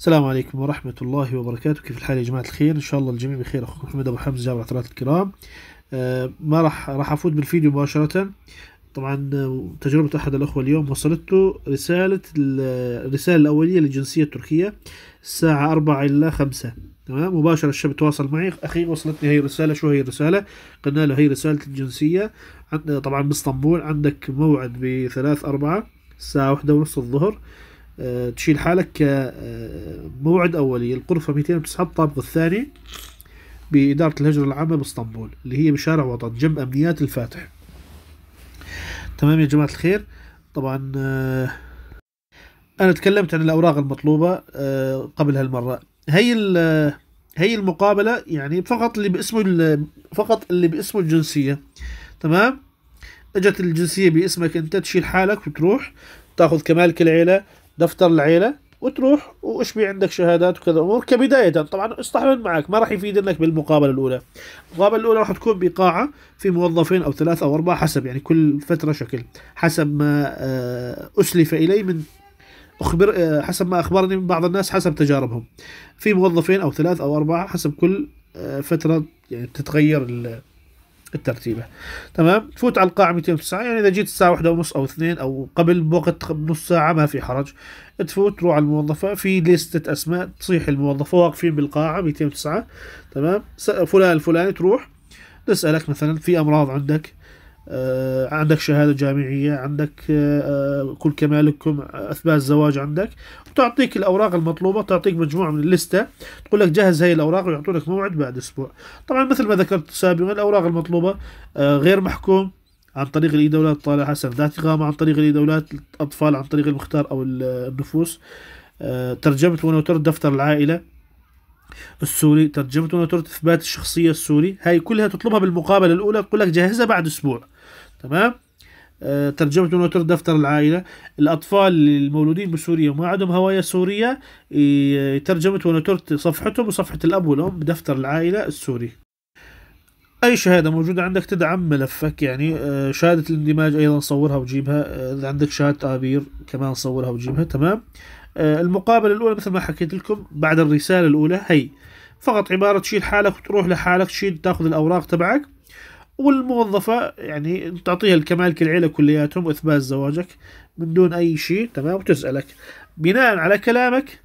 السلام عليكم ورحمة الله وبركاته كيف الحال يا جماعة الخير إن شاء الله الجميع بخير أخوكم محمد أبو حمزة جامعة عطرات الكرام آه، ما راح راح أفوت بالفيديو مباشرة طبعا آه، تجربة أحد الأخوة اليوم وصلته رسالة الرسالة الأولية للجنسية التركية الساعة أربعة إلى خمسة تمام مباشرة الشاب تواصل معي أخي وصلتني هي الرسالة شو هي الرسالة قلنا له هي رسالة الجنسية طبعا باسطنبول عندك موعد بثلاث أربعة الساعة واحدة ونص الظهر آه، تشيل حالك كموعد أولي الغرفة 209 الطابق الثاني بإدارة الهجرة العامة باسطنبول اللي هي بشارع وطن جنب أمنيات الفاتح تمام يا جماعة الخير طبعا آه، أنا تكلمت عن الأوراق المطلوبة آه، قبل هالمرة هي هي المقابلة يعني فقط اللي باسمه فقط اللي باسمه الجنسية تمام اجت الجنسية باسمك انت تشيل حالك وتروح تاخذ كمالك العيلة دفتر العيله وتروح وايش بي عندك شهادات وكذا امور كبدايه طبعا استحمل معك ما راح يفيد انك بالمقابله الاولى المقابله الاولى راح تكون بقاعه في موظفين او ثلاثه او اربعه حسب يعني كل فتره شكل حسب ما آه، اسلف الي من اخبر آه، حسب ما اخبرني من بعض الناس حسب تجاربهم في موظفين او ثلاثه او اربعه حسب كل آه، فتره يعني تتغير الترتيبه تمام تفوت على القاعه 209 يعني اذا جيت الساعه واحدة ونص او اثنين او قبل بوقت نص ساعه ما في حرج تفوت تروح على الموظفه في لستة اسماء تصيح الموظفه واقفين بالقاعه 209 تمام فلان الفلاني تروح تسالك مثلا في امراض عندك آه، عندك شهادة جامعية عندك آه، آه، كل كمالكم أثبات زواج عندك وتعطيك الأوراق المطلوبة تعطيك مجموعة من الليستة تقول لك جهز هاي الأوراق ويعطونك موعد بعد أسبوع طبعا مثل ما ذكرت سابقا الأوراق المطلوبة غير محكوم عن طريق الإي دولات طالع حسن ذات إقامة عن طريق الإي دولات الأطفال عن طريق المختار أو النفوس ترجمة ونوتر دفتر العائلة السوري ترجمته ونتورة إثبات الشخصية السوري هاي كلها تطلبها بالمقابلة الأولى تقول لك جهزها بعد أسبوع تمام أه ترجمة ونتر دفتر العائلة الأطفال المولودين بسوريا وما عندهم هواية سورية ترجمة ونتر صفحتهم وصفحة الأب والأم بدفتر العائلة السوري أي شهادة موجودة عندك تدعم ملفك يعني آه، شهادة الاندماج أيضا صورها وجيبها إذا آه، عندك شهادة أبير كمان صورها وجيبها تمام آه، المقابله الاولى مثل ما حكيت لكم بعد الرساله الاولى هي فقط عباره تشيل حالك وتروح لحالك تشيل تاخذ الاوراق تبعك والموظفة يعني تعطيها الكمال العيلة كلياتهم وإثبات زواجك من دون أي شيء تمام وتسألك بناء على كلامك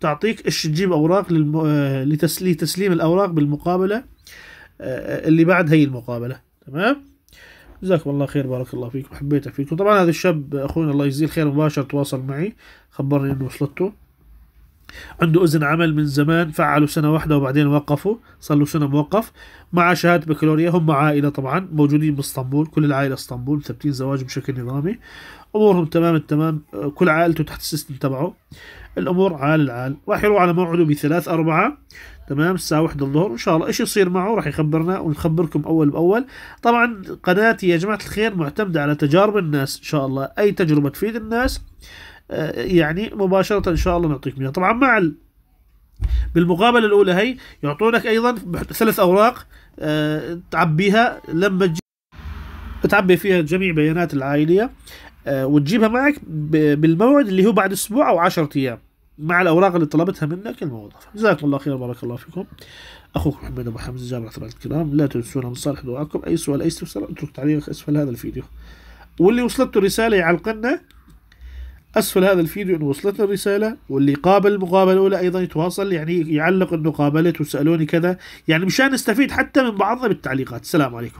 تعطيك ايش تجيب أوراق للم... آه، لتسليم الأوراق بالمقابلة آه، اللي بعد هي المقابلة تمام جزاكم الله خير بارك الله فيكم حبيتك فيكم طبعا هذا الشاب اخونا الله يجزيه الخير مباشر تواصل معي خبرني انه وصلته عنده اذن عمل من زمان فعلوا سنه واحده وبعدين وقفوا صار له سنه موقف مع شهاده بكالوريا هم عائله طبعا موجودين باسطنبول كل العائله اسطنبول ثابتين زواج بشكل نظامي امورهم تمام التمام كل عائلته تحت السيستم تبعه الامور عال العال راح يروح على موعده بثلاث اربعه تمام الساعة واحدة الظهر إن شاء الله إيش يصير معه راح يخبرنا ونخبركم أول بأول طبعا قناتي يا جماعة الخير معتمدة على تجارب الناس إن شاء الله أي تجربة تفيد الناس آه، يعني مباشرة إن شاء الله نعطيكم إياها طبعا مع ال... بالمقابلة الأولى هي يعطونك أيضا ثلاث أوراق آه، تعبيها لما تجي تعبي فيها جميع بيانات العائلية آه، وتجيبها معك بالموعد اللي هو بعد أسبوع أو عشرة أيام مع الأوراق اللي طلبتها منك الموظف جزاكم الله خير بارك الله فيكم أخوكم محمد أبو حمزة جابر اثر الكرام لا تنسونا من صالح دعائكم أي سؤال أي استفسار اترك تعليق أسفل هذا الفيديو واللي وصلته رسالة يعلقنا أسفل هذا الفيديو إنه وصلت الرسالة واللي قابل المقابلة الأولى أيضا يتواصل يعني يعلق إنه قابلت وسألوني كذا يعني مشان نستفيد حتى من بعضنا بالتعليقات السلام عليكم